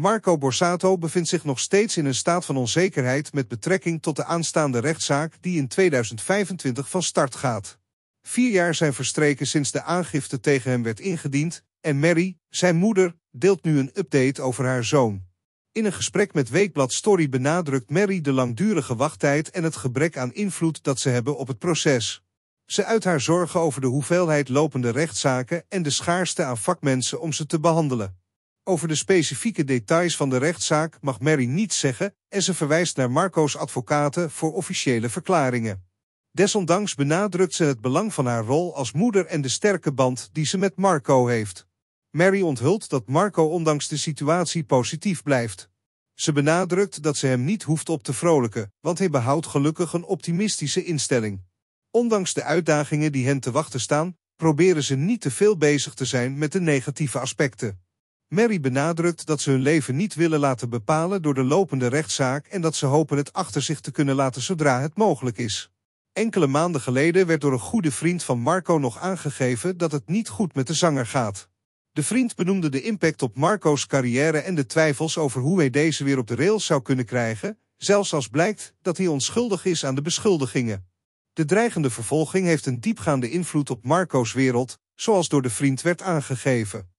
Marco Borsato bevindt zich nog steeds in een staat van onzekerheid met betrekking tot de aanstaande rechtszaak die in 2025 van start gaat. Vier jaar zijn verstreken sinds de aangifte tegen hem werd ingediend en Mary, zijn moeder, deelt nu een update over haar zoon. In een gesprek met Weekblad Story benadrukt Mary de langdurige wachttijd en het gebrek aan invloed dat ze hebben op het proces. Ze uit haar zorgen over de hoeveelheid lopende rechtszaken en de schaarste aan vakmensen om ze te behandelen. Over de specifieke details van de rechtszaak mag Mary niets zeggen en ze verwijst naar Marco's advocaten voor officiële verklaringen. Desondanks benadrukt ze het belang van haar rol als moeder en de sterke band die ze met Marco heeft. Mary onthult dat Marco ondanks de situatie positief blijft. Ze benadrukt dat ze hem niet hoeft op te vrolijken, want hij behoudt gelukkig een optimistische instelling. Ondanks de uitdagingen die hen te wachten staan, proberen ze niet te veel bezig te zijn met de negatieve aspecten. Mary benadrukt dat ze hun leven niet willen laten bepalen door de lopende rechtszaak en dat ze hopen het achter zich te kunnen laten zodra het mogelijk is. Enkele maanden geleden werd door een goede vriend van Marco nog aangegeven dat het niet goed met de zanger gaat. De vriend benoemde de impact op Marco's carrière en de twijfels over hoe hij deze weer op de rails zou kunnen krijgen, zelfs als blijkt dat hij onschuldig is aan de beschuldigingen. De dreigende vervolging heeft een diepgaande invloed op Marco's wereld, zoals door de vriend werd aangegeven.